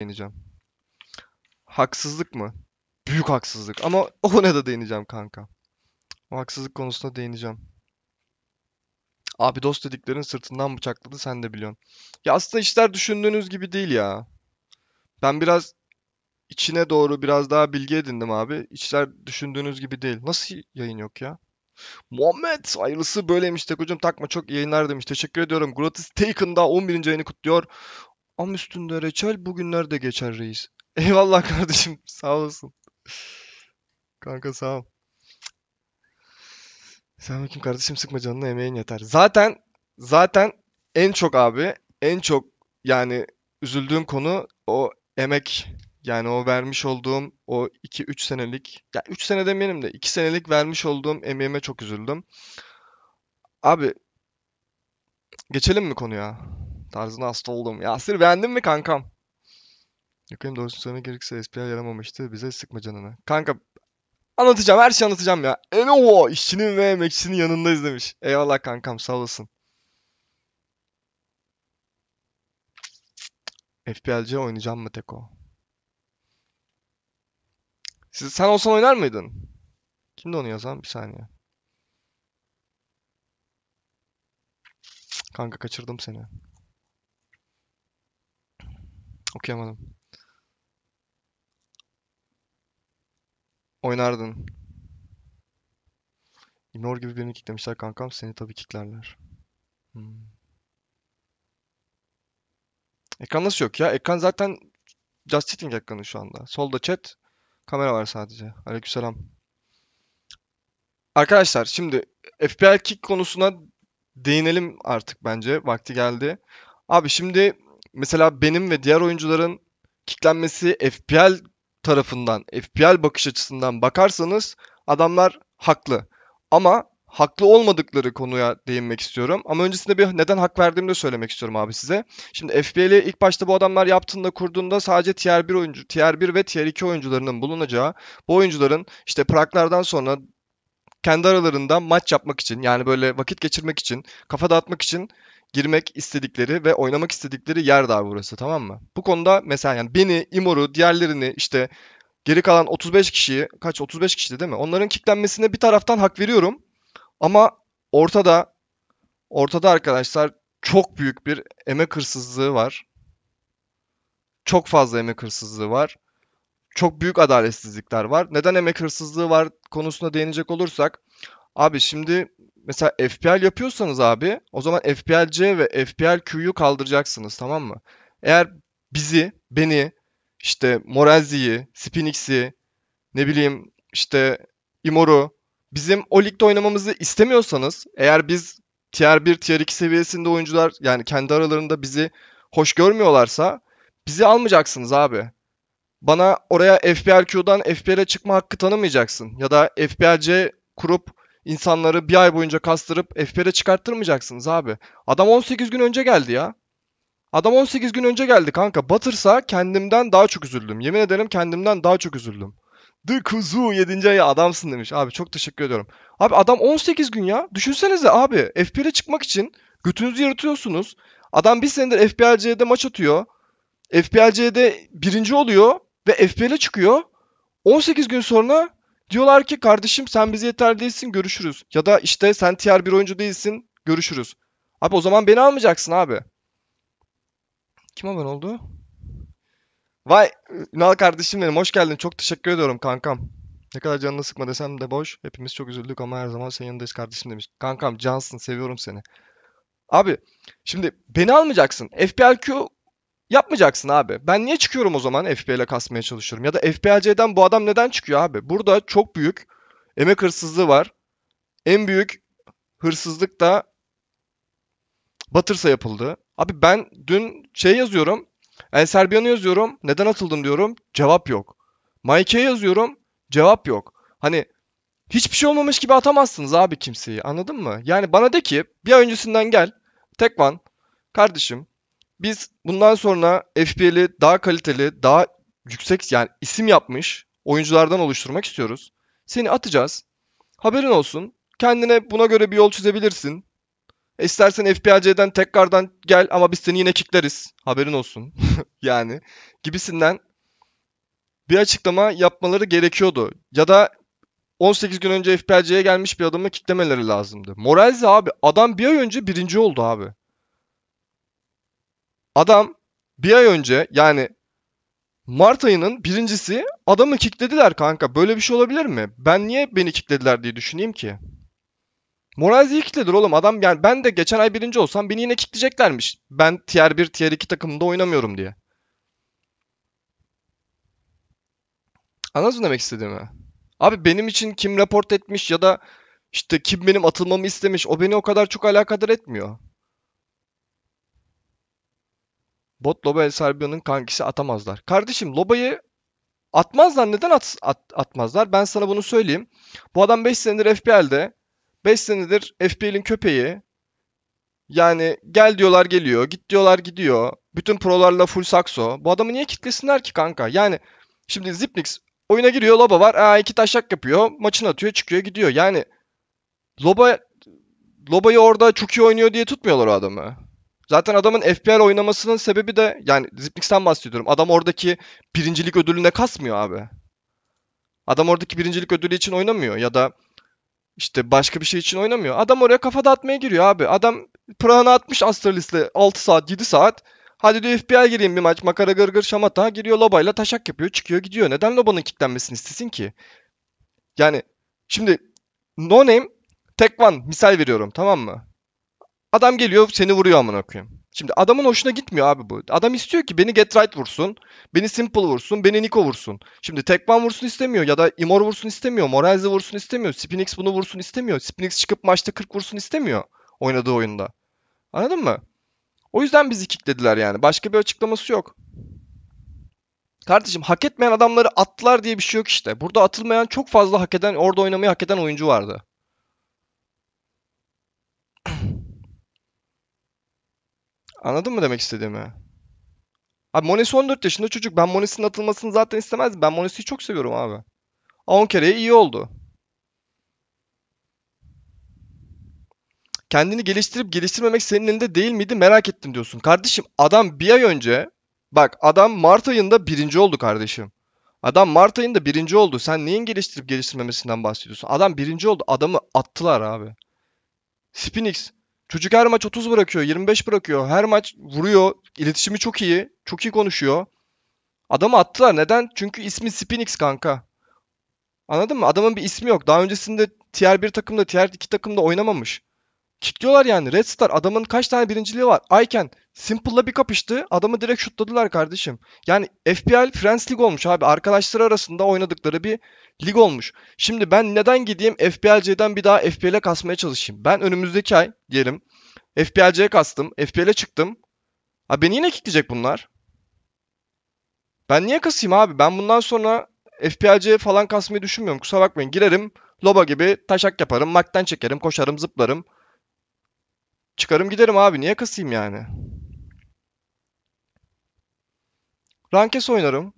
değineceğim. Haksızlık mı? Büyük haksızlık. Ama o ne de değineceğim kanka. O haksızlık konusuna değineceğim. Abi dost dediklerin sırtından bıçakladı sen de biliyorsun. Ya aslında işler düşündüğünüz gibi değil ya. Ben biraz içine doğru biraz daha bilgi edindim abi. İşler düşündüğünüz gibi değil. Nasıl yayın yok ya? Muhammed hayırlısı böyleymiş Tekocuğum takma çok yayınlar demiş. Teşekkür ediyorum. Gratis Taken daha 11. yayını kutluyor. Am üstünde reçel bugünler de geçer reis. Eyvallah kardeşim sağ olasın. Kanka sağ ol. Selamünaleyküm kardeşim sıkma canını emeğin yeter. Zaten zaten en çok abi en çok yani üzüldüğüm konu o emek yani o vermiş olduğum o 2-3 senelik ya 3 sene demeyelim de 2 senelik vermiş olduğum emeğime çok üzüldüm. Abi geçelim mi konuya? Tarzına hasta oldum. Yasir beğendin mi kankam? Yukarı doğrusunu söylemek gerekirse SPL yaramamıştı. Bize sıkma canını. Kanka anlatacağım. Her şeyi anlatacağım ya. Enovo işçinin ve emekçinin yanındayız demiş. Eyvallah kankam sağ olasın. FPLC oynayacağım mı Teko? Siz, sen olsan oynar mıydın? Kimdi onu yazan? Bir saniye. Kanka kaçırdım seni. Okuyamadım. Oynardın. İmror gibi birini kicklemişler kankam. Seni tabii kiklerler. Hmm. Ekran nasıl yok ya? Ekran zaten Just Chatting ekranı şu anda. Solda chat, kamera var sadece. Aleykümselam. Arkadaşlar şimdi FPL kick konusuna değinelim artık bence. Vakti geldi. Abi şimdi mesela benim ve diğer oyuncuların kitlenmesi FPL tarafından, FPL bakış açısından bakarsanız adamlar haklı. Ama haklı olmadıkları konuya değinmek istiyorum. Ama öncesinde bir neden hak verdiğimi de söylemek istiyorum abi size. Şimdi FBL'i ilk başta bu adamlar yaptığında kurduğunda sadece tier 1 oyuncu, tier 1 ve tier 2 oyuncularının bulunacağı, bu oyuncuların işte praklardan sonra kendi aralarında maç yapmak için yani böyle vakit geçirmek için, kafa dağıtmak için girmek istedikleri ve oynamak istedikleri yer daha burası tamam mı? Bu konuda mesela yani beni, Imor'u, diğerlerini işte geri kalan 35 kişiyi kaç 35 kişi değil mi? Onların kiklenmesine bir taraftan hak veriyorum. Ama ortada ortada arkadaşlar çok büyük bir emek hırsızlığı var. Çok fazla emek hırsızlığı var. Çok büyük adaletsizlikler var. Neden emek hırsızlığı var konusuna değinecek olursak abi şimdi mesela FPL yapıyorsanız abi o zaman FPL-C ve FPL-Q'yu kaldıracaksınız tamam mı? Eğer bizi, beni, işte Morelzi'yi, Spinix'i, ne bileyim işte Imor'u bizim o ligde oynamamızı istemiyorsanız eğer biz tier 1, tier 2 seviyesinde oyuncular yani kendi aralarında bizi hoş görmüyorlarsa bizi almayacaksınız abi. Bana oraya FPLQ'dan FPL'e çıkma hakkı tanımayacaksın. Ya da FPLC kurup insanları bir ay boyunca kastırıp FPR'e çıkarttırmayacaksınız abi. Adam 18 gün önce geldi ya. Adam 18 gün önce geldi kanka. Batırsa kendimden daha çok üzüldüm. Yemin ederim kendimden daha çok üzüldüm. The Kuzu 7. ayı adamsın demiş. Abi çok teşekkür ediyorum. Abi adam 18 gün ya. Düşünsenize abi FBI'ye çıkmak için götünüzü yaratıyorsunuz. Adam bir senedir FPLC'de maç atıyor. FPLC'de birinci oluyor ve FBI'ye çıkıyor. 18 gün sonra Diyorlar ki kardeşim sen bize yeterli değilsin görüşürüz. Ya da işte sen tier bir oyuncu değilsin görüşürüz. Abi o zaman beni almayacaksın abi. Kim haber oldu? Vay Ünal kardeşim benim hoş geldin. Çok teşekkür ediyorum kankam. Ne kadar canını sıkma desem de boş. Hepimiz çok üzüldük ama her zaman senin yanındayız kardeşim demiş. Kankam cansın seviyorum seni. Abi şimdi beni almayacaksın. FPLQ Yapmayacaksın abi. Ben niye çıkıyorum o zaman FBA ile kasmaya çalışıyorum? Ya da FBAC'den bu adam neden çıkıyor abi? Burada çok büyük emek hırsızlığı var. En büyük hırsızlık da Batırsa yapıldı. Abi ben dün şey yazıyorum. El Serbiyan'ı yazıyorum. Neden atıldım diyorum. Cevap yok. Mike'e yazıyorum. Cevap yok. Hani hiçbir şey olmamış gibi atamazsınız abi kimseyi. Anladın mı? Yani bana de ki bir öncesinden gel. Tekvan. Kardeşim biz bundan sonra FPL'i daha kaliteli, daha yüksek yani isim yapmış oyunculardan oluşturmak istiyoruz. Seni atacağız. Haberin olsun. Kendine buna göre bir yol çizebilirsin. E istersen FPLC'den tekrardan gel ama biz seni yine kickleriz. Haberin olsun. yani gibisinden bir açıklama yapmaları gerekiyordu. Ya da 18 gün önce FPLC'ye gelmiş bir adamı kitlemeleri lazımdı. Moralze abi adam bir ay önce birinci oldu abi. Adam bir ay önce yani Mart ayının birincisi adamı kicklediler kanka. Böyle bir şey olabilir mi? Ben niye beni kicklediler diye düşüneyim ki? Morazi'yi kicklediler oğlum. Adam yani ben de geçen ay birinci olsam beni yine kickleyeceklermiş. Ben tier 1, tier 2 takımında oynamıyorum diye. Anladın mı demek istediğimi? Abi benim için kim raport etmiş ya da işte kim benim atılmamı istemiş o beni o kadar çok alakadar etmiyor. Bot Loba El Sarbio'nun kankisi atamazlar. Kardeşim Loba'yı atmazlar. Neden at, at, atmazlar? Ben sana bunu söyleyeyim. Bu adam 5 senedir FPL'de. 5 senedir FPL'in köpeği. Yani gel diyorlar geliyor. Git diyorlar gidiyor. Bütün prolarla full sakso. Bu adamı niye kitlesinler ki kanka? Yani şimdi Zipnix oyuna giriyor. Loba var. Aa, iki taşak yapıyor. maçın atıyor. Çıkıyor gidiyor. Yani Loba Loba'yı orada çok iyi oynuyor diye tutmuyorlar o adamı. Zaten adamın FPL oynamasının sebebi de yani Zipnix'ten bahsediyorum. Adam oradaki birincilik ödülüne kasmıyor abi. Adam oradaki birincilik ödülü için oynamıyor ya da işte başka bir şey için oynamıyor. Adam oraya kafa dağıtmaya giriyor abi. Adam Praha'na atmış Astralis'le 6 saat 7 saat. Hadi diyor FPL gireyim bir maç makara gırgır şamata giriyor lobayla taşak yapıyor çıkıyor gidiyor. Neden lobanın kitlenmesini istesin ki? Yani şimdi no name tek one misal veriyorum tamam mı? Adam geliyor seni vuruyor amına koyayım. Şimdi adamın hoşuna gitmiyor abi bu. Adam istiyor ki beni Get Right vursun, beni Simple vursun, beni Nico vursun. Şimdi Tekman vursun istemiyor ya da Imor vursun istemiyor, Morales'i vursun istemiyor, Spinix bunu vursun istemiyor, Spinix çıkıp maçta 40 vursun istemiyor oynadığı oyunda. Anladın mı? O yüzden bizi kilitlediler yani. Başka bir açıklaması yok. Kardeşim hak etmeyen adamları attılar diye bir şey yok işte. Burada atılmayan çok fazla hak eden, orada oynamayı hak eden oyuncu vardı. Anladın mı demek istediğimi? Abi Monesi 14 yaşında çocuk. Ben Monesi'nin atılmasını zaten istemezdim. Ben Monesi'yi çok seviyorum abi. 10 kereye iyi oldu. Kendini geliştirip geliştirmemek senin elinde değil miydi merak ettim diyorsun. Kardeşim adam bir ay önce bak adam Mart ayında birinci oldu kardeşim. Adam Mart ayında birinci oldu. Sen neyin geliştirip geliştirmemesinden bahsediyorsun? Adam birinci oldu. Adamı attılar abi. Spinix Çocuk her maç 30 bırakıyor, 25 bırakıyor. Her maç vuruyor. İletişimi çok iyi. Çok iyi konuşuyor. Adamı attılar. Neden? Çünkü ismi Spinix kanka. Anladın mı? Adamın bir ismi yok. Daha öncesinde tier 1 takımda, tier 2 takımda oynamamış. Kitliyorlar yani. Red Star adamın kaç tane birinciliği var? Ayken Simple'la bir kapıştı. Adamı direkt şutladılar kardeşim. Yani FPL Friends League olmuş abi. Arkadaşlar arasında oynadıkları bir lig olmuş. Şimdi ben neden gideyim FPLC'den bir daha FPL'e kasmaya çalışayım? Ben önümüzdeki ay diyelim FPLC'ye kastım. FPL'e çıktım. Ha beni yine kitleyecek bunlar. Ben niye kasayım abi? Ben bundan sonra FPLC'ye falan kasmayı düşünmüyorum. Kusura bakmayın. Girerim. Loba gibi taşak yaparım. Mak'tan çekerim. Koşarım. Zıplarım. Çıkarım giderim abi. Niye kısayım yani? Rankes oynarım.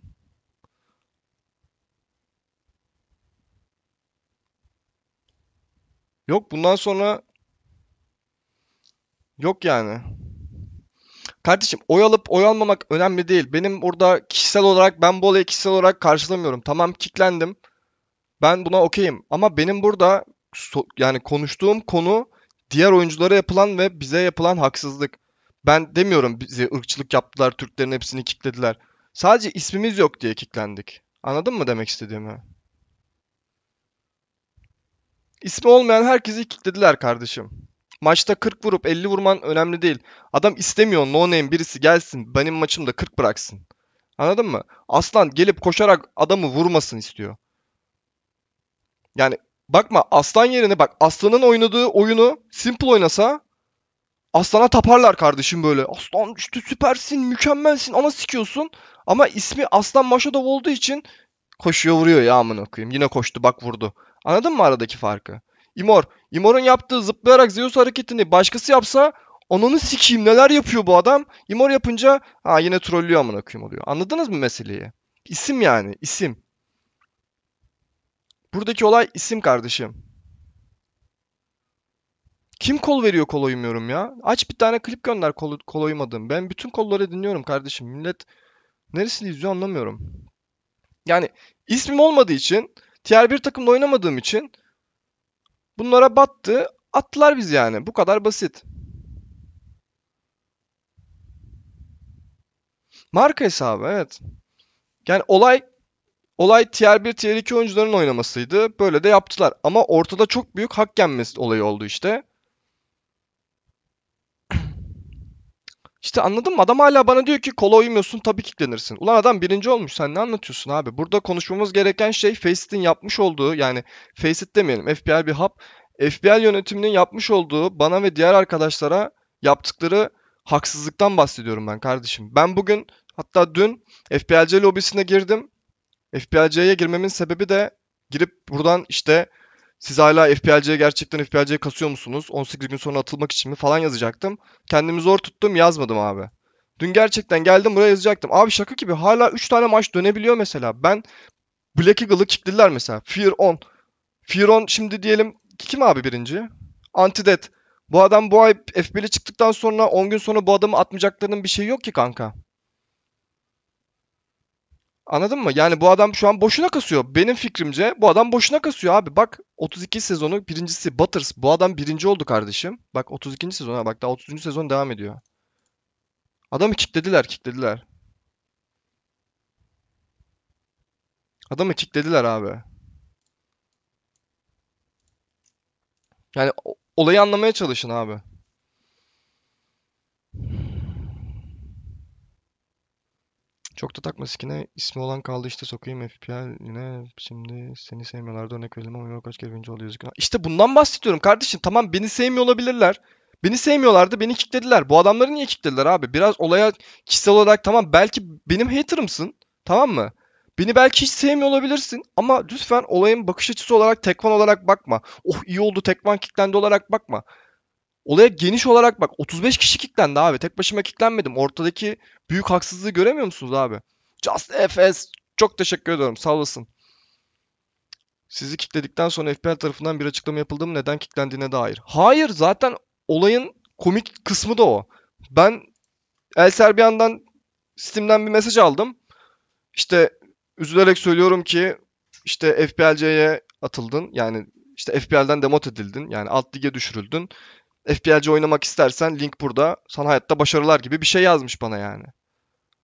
Yok bundan sonra yok yani. Kardeşim oy alıp oy almamak önemli değil. Benim burada kişisel olarak ben bu olayı kişisel olarak karşılamıyorum. Tamam kiklendim. Ben buna okeyim. Ama benim burada yani konuştuğum konu diğer oyunculara yapılan ve bize yapılan haksızlık. Ben demiyorum bize ırkçılık yaptılar, Türklerin hepsini kiklediler. Sadece ismimiz yok diye kiklendik. Anladın mı demek istediğimi? İsmi olmayan herkesi kiklediler kardeşim. Maçta 40 vurup 50 vurman önemli değil. Adam istemiyor no name birisi gelsin benim maçımda 40 bıraksın. Anladın mı? Aslan gelip koşarak adamı vurmasın istiyor. Yani Bakma aslan yerine bak aslanın oynadığı oyunu simple oynasa aslana taparlar kardeşim böyle. Aslan işte süpersin mükemmelsin ama sikiyorsun. Ama ismi Aslan Maşadov olduğu için koşuyor vuruyor ya amına koyayım. Yine koştu bak vurdu. Anladın mı aradaki farkı? İmor. İmor'un yaptığı zıplayarak Zeus hareketini başkası yapsa onunu sikiyim neler yapıyor bu adam? İmor yapınca ha yine trollüyor amına koyayım oluyor. Anladınız mı meseleyi? İsim yani isim. Buradaki olay isim kardeşim. Kim kol veriyor kol uymuyorum ya? Aç bir tane klip gönder kol, kol uymadım. Ben bütün kolları dinliyorum kardeşim. Millet neresini izliyor anlamıyorum. Yani ismim olmadığı için, diğer bir takımda oynamadığım için bunlara battı. Attılar biz yani. Bu kadar basit. Marka hesabı evet. Yani olay Olay tier 1, tier 2 oyuncuların oynamasıydı. Böyle de yaptılar. Ama ortada çok büyük hak yenmesi olayı oldu işte. İşte anladın mı? Adam hala bana diyor ki kola uymuyorsun tabii kitlenirsin. Ulan adam birinci olmuş sen ne anlatıyorsun abi? Burada konuşmamız gereken şey Facet'in yapmış olduğu yani Facet demeyelim FPL bir hap. FPL yönetiminin yapmış olduğu bana ve diğer arkadaşlara yaptıkları haksızlıktan bahsediyorum ben kardeşim. Ben bugün hatta dün FPLC lobisine girdim. FPLC'ye girmemin sebebi de girip buradan işte siz hala FPLC'ye gerçekten FPLC'ye kasıyor musunuz? 18 gün sonra atılmak için mi falan yazacaktım. Kendimi zor tuttum yazmadım abi. Dün gerçekten geldim buraya yazacaktım. Abi şaka gibi hala 3 tane maç dönebiliyor mesela. Ben Black Eagle'ı kilitlediler mesela. Fear 10. Fear 10 şimdi diyelim kim abi birinci? Antidet. Bu adam bu ay FB'li çıktıktan sonra 10 gün sonra bu adamı atmayacaklarının bir şeyi yok ki kanka. Anladın mı? Yani bu adam şu an boşuna kasıyor. Benim fikrimce bu adam boşuna kasıyor abi. Bak 32 sezonu birincisi Butters. Bu adam birinci oldu kardeşim. Bak 32. sezona bak daha 30. sezon devam ediyor. Adamı kicklediler kicklediler. Adamı kicklediler abi. Yani olayı anlamaya çalışın abi. Çok da takma sikine. ismi olan kaldı işte sokayım FPL yine. Şimdi seni sevmiyorlardı örnek verelim ama yok kaç kere birinci oldu yazık. İşte bundan bahsediyorum kardeşim. Tamam beni sevmiyor olabilirler. Beni sevmiyorlardı beni kicklediler. Bu adamları niye kicklediler abi? Biraz olaya kişisel olarak tamam belki benim haterımsın. Tamam mı? Beni belki hiç sevmiyor olabilirsin ama lütfen olayın bakış açısı olarak tekvan olarak bakma. Oh iyi oldu tekvan kicklendi olarak bakma olaya geniş olarak bak 35 kişi kilitlendi abi. Tek başıma kilitlenmedim. Ortadaki büyük haksızlığı göremiyor musunuz abi? Just FS çok teşekkür ediyorum. Sağ olasın. Sizi kilitledikten sonra FPL tarafından bir açıklama yapıldı mı neden kilitlendiğine dair? Hayır zaten olayın komik kısmı da o. Ben El Serbiyan'dan Steam'den bir mesaj aldım. İşte üzülerek söylüyorum ki işte FPLC'ye atıldın. Yani işte FPL'den demot edildin. Yani alt lige düşürüldün. FPLC oynamak istersen link burada. Sana hayatta başarılar gibi bir şey yazmış bana yani.